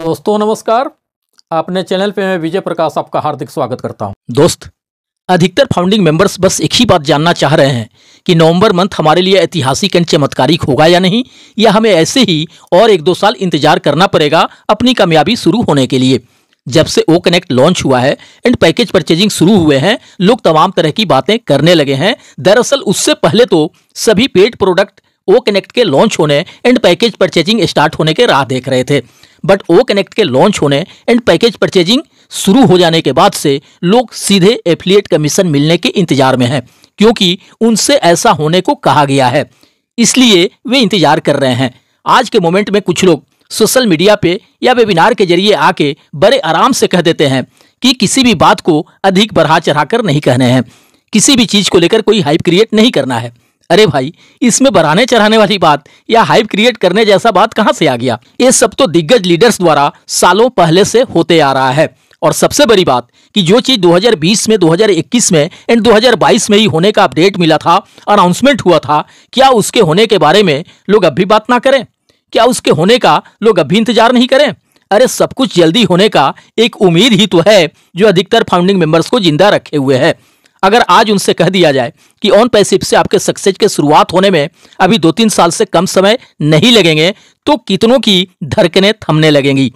दोस्तों नमस्कार आपने चैनल पे मैं विजय प्रकाश आपका हार्दिक स्वागत करता हूं दोस्त अधिकतर फाउंडिंग मेंबर्स बस एक ही बात जानना चाह रहे हैं कि नवंबर मंथ हमारे लिए ऐतिहासिक एंड चमत्कारिक होगा या नहीं या हमें ऐसे ही और एक दो साल इंतजार करना पड़ेगा अपनी कामयाबी शुरू होने के लिए जब से ओ कनेक्ट लॉन्च हुआ है एंड पैकेज परचेजिंग शुरू हुए हैं लोग तमाम तरह की बातें करने लगे हैं दरअसल उससे पहले तो सभी पेड प्रोडक्ट ओ कनेक्ट के लॉन्च होने एंड पैकेज परचेजिंग स्टार्ट होने के राह देख रहे थे बट ओ कनेक्ट के लॉन्च होने एंड पैकेज परचेजिंग शुरू हो जाने के बाद से लोग सीधे एफिलिएट कमीशन मिलने के इंतजार में हैं क्योंकि उनसे ऐसा होने को कहा गया है इसलिए वे इंतजार कर रहे हैं आज के मोमेंट में कुछ लोग सोशल मीडिया पे या वेबिनार के जरिए आके बड़े आराम से कह देते हैं कि किसी भी बात को अधिक बढ़ा चढ़ा नहीं कहने हैं किसी भी चीज़ को लेकर कोई हाइप क्रिएट नहीं करना है अरे भाई इसमें बढ़ाने चढ़ाने वाली बात या हाइप क्रिएट करने जैसा बात कहां से आ गया ये सब तो दिग्गज लीडर्स द्वारा सालों पहले से होते आ रहा है और सबसे बड़ी बात कि जो चीज 2020 में 2021 में एंड 2022 में ही होने का अपडेट मिला था अनाउंसमेंट हुआ था क्या उसके होने के बारे में लोग अभी बात ना करें क्या उसके होने का लोग अभी इंतजार नहीं करें अरे सब कुछ जल्दी होने का एक उम्मीद ही तो है जो अधिकतर फाउंडिंग मेंबर्स को जिंदा रखे हुए है अगर आज उनसे कह दिया जाए कि ऑन पैसिव से आपके सक्सेस के शुरुआत होने में अभी दो तीन साल से कम समय नहीं लगेंगे तो कितनों की धड़कने थमने लगेंगी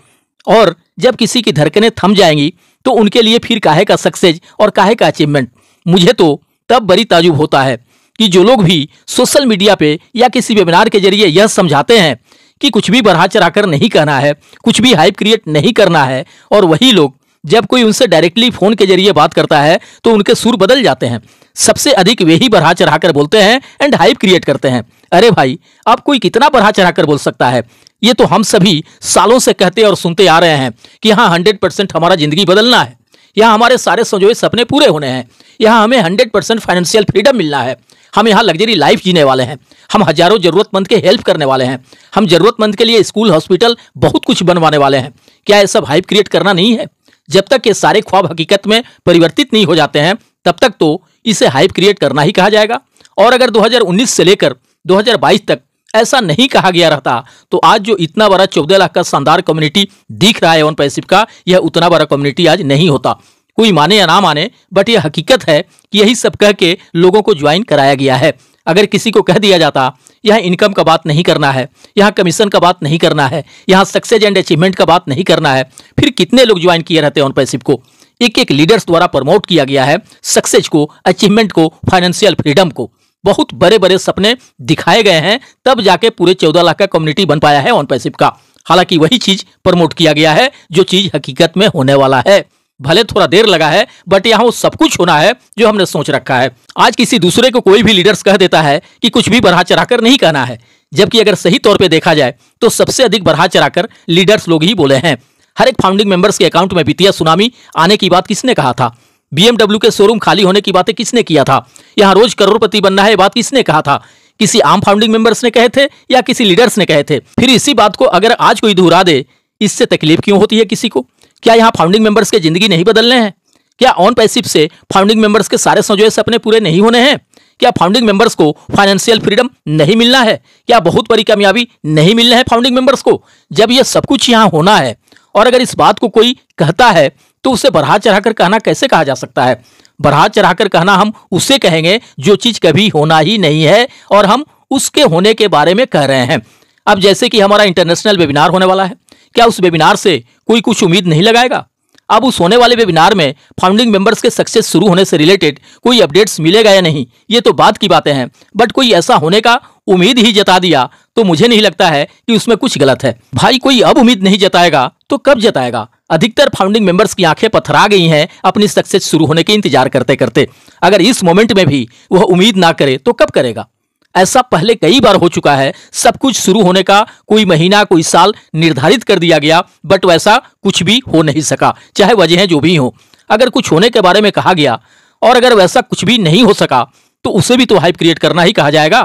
और जब किसी की धड़कने थम जाएंगी तो उनके लिए फिर काहे का सक्सेस और काहे का अचीवमेंट मुझे तो तब बड़ी ताजुब होता है कि जो लोग भी सोशल मीडिया पे या किसी वेबिनार के जरिए यह समझाते हैं कि कुछ भी बढ़ा चढ़ाकर नहीं कहना है कुछ भी हाइप क्रिएट नहीं करना है और वही लोग जब कोई उनसे डायरेक्टली फोन के जरिए बात करता है तो उनके सुर बदल जाते हैं सबसे अधिक वे ही बढ़ा चढ़ाकर बोलते हैं एंड हाइप क्रिएट करते हैं अरे भाई आप कोई कितना बढ़ा चढ़ाकर बोल सकता है ये तो हम सभी सालों से कहते और सुनते आ रहे हैं कि हाँ हंड्रेड परसेंट हमारा जिंदगी बदलना है यहाँ हमारे सारे संजोए सपने पूरे होने हैं यहाँ हमें हंड्रेड परसेंट फाइनेंशियल फ्रीडम मिलना है हम यहाँ लग्जरी लाइफ जीने वाले हैं हम हजारों जरूरतमंद के हेल्प करने वाले हैं हम जरूरतमंद के लिए स्कूल हॉस्पिटल बहुत कुछ बनवाने वाले हैं क्या ये सब हाइप क्रिएट करना नहीं है जब तक ये सारे ख्वाब हकीकत में परिवर्तित नहीं हो जाते हैं तब तक तो इसे हाइप क्रिएट करना ही कहा जाएगा और अगर 2019 से लेकर 2022 तक ऐसा नहीं कहा गया रहता तो आज जो इतना बड़ा चौदह लाख का शानदार कम्युनिटी दिख रहा है ओन पैसिव का यह उतना बड़ा कम्युनिटी आज नहीं होता कोई माने या ना माने बट यह हकीकत है कि यही सब कह के लोगों को ज्वाइन कराया गया है अगर किसी को कह दिया जाता यहाँ इनकम का बात नहीं करना है यहाँ कमीशन का बात नहीं करना है यहाँ सक्सेस एंड अचीवमेंट का बात नहीं करना है फिर कितने लोग ज्वाइन किए रहते हैं ऑन को एक एक लीडर्स द्वारा प्रमोट किया गया है सक्सेस को अचीवमेंट को फाइनेंशियल फ्रीडम को बहुत बड़े बड़े सपने दिखाए गए हैं तब जाके पूरे चौदह लाख का कम्युनिटी बन पाया है ऑन का हालांकि वही चीज प्रमोट किया गया है जो चीज हकीकत में होने वाला है भले थोड़ा देर लगा है बट यहाँ वो सब कुछ होना है जो हमने सोच रखा है आज किसी दूसरे को कोई भी लीडर्स कह देता है कि कुछ भी बढ़ा चढ़ाकर नहीं कहना है जबकि अगर सही तौर पे देखा जाए तो सबसे अधिक बढ़ा चढ़ाकर लीडर्स लोग ही बोले हैं हर एक फाउंडिंग मेंबर्स के अकाउंट में वित्तीय सुनामी आने की बात किसने कहा था बीएमडब्ल्यू के शोरूम खाली होने की बातें किसने किया था यहाँ रोज करोड़पति बनना है बात किसने कहा था किसी आम फाउंडिंग मेंबर्स ने कहे थे या किसी लीडर्स ने कहे थे फिर इसी बात को अगर आज कोई दोहरा दे इससे तकलीफ क्यों होती है किसी को क्या यहाँ फाउंडिंग मेंबर्स के जिंदगी नहीं बदलने हैं क्या ऑन पैसिव से फाउंडिंग मेंबर्स के सारे संजोए अपने पूरे नहीं होने हैं क्या फाउंडिंग मेंबर्स को फाइनेंशियल फ्रीडम नहीं मिलना है क्या बहुत बड़ी कामयाबी नहीं मिलना है फाउंडिंग मेंबर्स को जब ये सब कुछ यहाँ होना है और अगर इस बात को कोई कहता है तो उसे बढ़ा चढ़ाकर कहना कैसे कहा जा सकता है बढ़ा चढ़ाकर कहना हम उसे कहेंगे जो चीज़ कभी होना ही नहीं है और हम उसके होने के बारे में कह रहे हैं अब जैसे कि हमारा इंटरनेशनल वेबिनार होने वाला है क्या उस वेबिनार से कोई कुछ उम्मीद नहीं लगाएगा अब उस होने वाले वेबिनार में फाउंडिंग मेंबर्स के सक्सेस शुरू होने से रिलेटेड कोई अपडेट्स मिलेगा या नहीं ये तो बात की बातें हैं बट कोई ऐसा होने का उम्मीद ही जता दिया तो मुझे नहीं लगता है कि उसमें कुछ गलत है भाई कोई अब उम्मीद नहीं जताएगा तो कब जताएगा अधिकतर फाउंडिंग मेंबर्स की आंखें पथरा गई हैं अपनी सक्सेस शुरू होने के इंतजार करते करते अगर इस मोमेंट में भी वह उम्मीद ना करे तो कब करेगा ऐसा पहले कई बार हो चुका है सब कुछ शुरू होने का कोई महीना कोई साल निर्धारित कर दिया गया बट वैसा कुछ भी हो नहीं सका चाहे वजह जो भी हो अगर कुछ होने के बारे में कहा गया और अगर वैसा कुछ भी नहीं हो सका तो उसे भी तो हाइप क्रिएट करना ही कहा जाएगा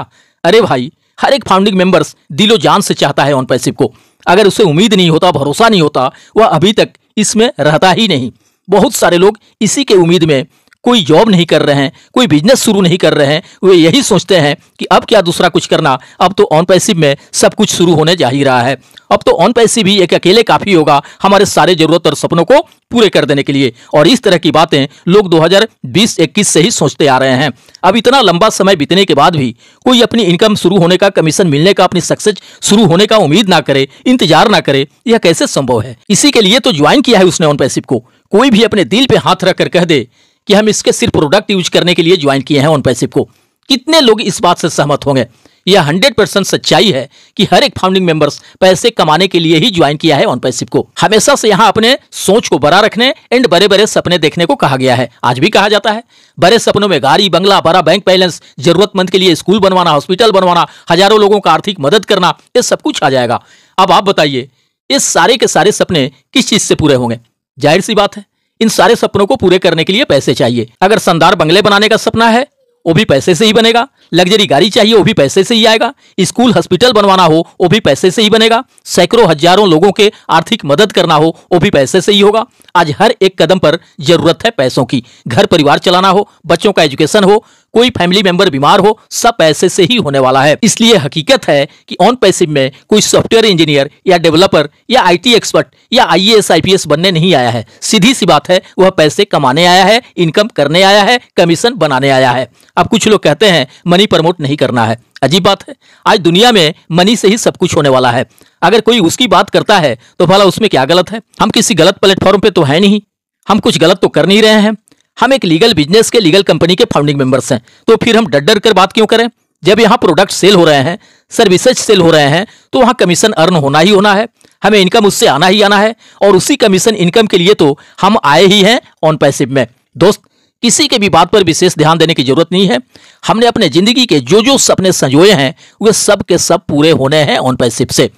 अरे भाई हर एक फाउंडिंग मेंबर्स दिलो जान से चाहता है ऑन पैसिव को अगर उसे उम्मीद नहीं होता भरोसा नहीं होता वह अभी तक इसमें रहता ही नहीं बहुत सारे लोग इसी के उम्मीद में कोई जॉब नहीं कर रहे हैं कोई बिजनेस शुरू नहीं कर रहे हैं वे यही सोचते हैं कि अब क्या दूसरा कुछ करना अब तो ऑन पैसिव में सब कुछ शुरू होने जा ही रहा है अब तो ऑन पैसिव ही एक अकेले काफी होगा हमारे सारे जरूरत और सपनों को पूरे कर देने के लिए और इस तरह की बातें लोग 2020-21 से ही सोचते आ रहे हैं अब इतना लंबा समय बीतने के बाद भी कोई अपनी इनकम शुरू होने का कमीशन मिलने का अपनी सक्सेस शुरू होने का उम्मीद ना करे इंतजार ना करे यह कैसे संभव है इसी के लिए तो ज्वाइन किया है उसने ऑन पैसिव को कोई भी अपने दिल पे हाथ रख कर कह दे कि हम इसके सिर्फ प्रोडक्ट यूज करने के लिए ज्वाइन किए हैं ऑन पैसिव को कितने लोग इस बात से सहमत होंगे यह हंड्रेड परसेंट सच्चाई है कि हर एक फाउंडिंग मेंबर्स पैसे कमाने के लिए ही ज्वाइन किया है ऑन पैसिव को हमेशा से यहाँ अपने सोच को बड़ा रखने एंड बड़े बड़े सपने देखने को कहा गया है आज भी कहा जाता है बड़े सपनों में गाड़ी बंगला बड़ा बैंक बैलेंस जरूरतमंद के लिए स्कूल बनवाना हॉस्पिटल बनवाना हजारों लोगों का आर्थिक मदद करना ये सब कुछ आ जाएगा अब आप बताइए ये सारे के सारे सपने किस चीज से पूरे होंगे जाहिर सी बात है इन सारे सपनों को पूरे करने के लिए पैसे चाहिए अगर शानदार बंगले बनाने का सपना है वो भी पैसे से ही बनेगा लग्जरी गाड़ी चाहिए वो भी पैसे से ही आएगा स्कूल हॉस्पिटल बनवाना हो वो भी पैसे से ही बनेगा सैकड़ों हजारों लोगों के आर्थिक मदद करना हो वो भी पैसे से ही होगा आज हर एक कदम पर जरूरत है पैसों की घर परिवार चलाना हो बच्चों का एजुकेशन हो कोई फैमिली मेंबर बीमार हो सब पैसे से ही होने वाला है इसलिए हकीकत है कि ऑन पैसिव में कोई सॉफ्टवेयर इंजीनियर या डेवलपर या आईटी एक्सपर्ट या आईएएस आईपीएस बनने नहीं आया है सीधी सी बात है वह पैसे कमाने आया है इनकम करने आया है कमीशन बनाने आया है अब कुछ लोग कहते हैं मनी प्रमोट नहीं करना है अजीब बात है आज दुनिया में मनी से ही सब कुछ होने वाला है अगर कोई उसकी बात करता है तो भला उसमें क्या गलत है हम किसी गलत प्लेटफॉर्म पे तो है नहीं हम कुछ गलत तो कर नहीं रहे हैं हम एक लीगल बिजनेस के लीगल कंपनी के फाउंडिंग मेंबर्स हैं तो फिर हम डर डर कर बात क्यों करें जब यहाँ प्रोडक्ट सेल हो रहे हैं सर्विसेज सेल हो रहे हैं तो वहाँ कमीशन अर्न होना ही होना है हमें इनकम उससे आना ही आना है और उसी कमीशन इनकम के लिए तो हम आए ही हैं ऑन पैसिव में दोस्त किसी के भी बात पर विशेष ध्यान देने की जरूरत नहीं है हमने अपने जिंदगी के जो जो सपने संजोए हैं वे सब के सब पूरे होने हैं ऑन पैसिव से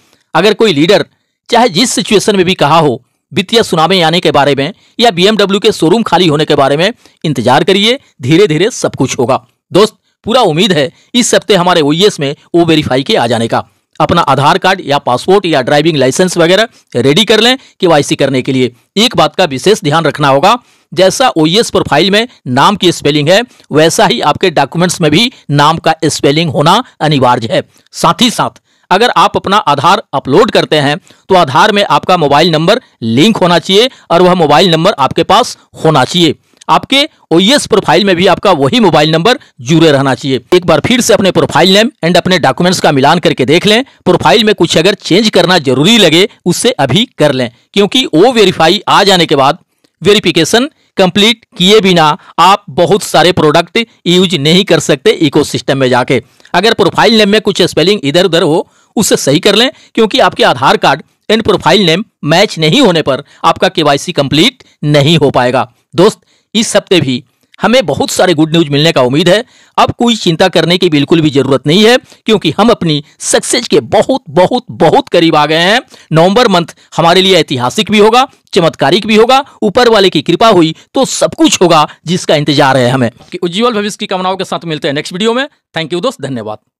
अगर कोई लीडर चाहे जिस सिचुएशन में भी कहा हो वित्तीय सुनामी आने के बारे में या बीएमडब्ल्यू के शोरूम खाली होने के बारे में इंतजार करिए धीरे धीरे सब कुछ होगा दोस्त पूरा उम्मीद है इस हफ्ते हमारे ओईएस e में ओ वेरीफाई के आ जाने का अपना आधार कार्ड या पासपोर्ट या ड्राइविंग लाइसेंस वगैरह रेडी कर लें केवाईसी करने के लिए एक बात का विशेष ध्यान रखना होगा जैसा ओईएस प्रोफाइल e में नाम की स्पेलिंग है वैसा ही आपके डॉक्यूमेंट्स में भी नाम का स्पेलिंग होना अनिवार्य है साथ ही साथ अगर आप अपना आधार अपलोड करते हैं तो आधार में आपका मोबाइल नंबर लिंक होना चाहिए और वह मोबाइल नंबर आपके पास होना चाहिए आपके ओएस e प्रोफाइल में भी आपका वही मोबाइल नंबर जुड़े रहना चाहिए एक बार फिर से अपने प्रोफाइल नेम एंड अपने डॉक्यूमेंट्स का मिलान करके देख लें प्रोफाइल में कुछ अगर चेंज करना जरूरी लगे उससे अभी कर लें क्योंकि ओ वेरीफाई आ जाने के बाद वेरिफिकेशन कंप्लीट किए बिना आप बहुत सारे प्रोडक्ट यूज नहीं कर सकते इकोसिस्टम में जाके अगर प्रोफाइल नेम में कुछ स्पेलिंग इधर उधर हो उसे सही कर लें क्योंकि आपके Aadhaar card and profile name match नहीं होने पर आपका केवाईसी कंप्लीट नहीं हो पाएगा दोस्त इस हफ्ते भी हमें बहुत सारे गुड न्यूज मिलने का उम्मीद है अब कोई चिंता करने की बिल्कुल भी जरूरत नहीं है क्योंकि हम अपनी सक्सेस के बहुत बहुत बहुत करीब आ गए हैं नवंबर मंथ हमारे लिए ऐतिहासिक भी होगा चमत्कारिक भी होगा ऊपर वाले की कृपा हुई तो सब कुछ होगा जिसका इंतजार है हमें उज्ज्वल भविष्य की कामनाओं के साथ मिलते हैं नेक्स्ट वीडियो में थैंक यू दोस्त धन्यवाद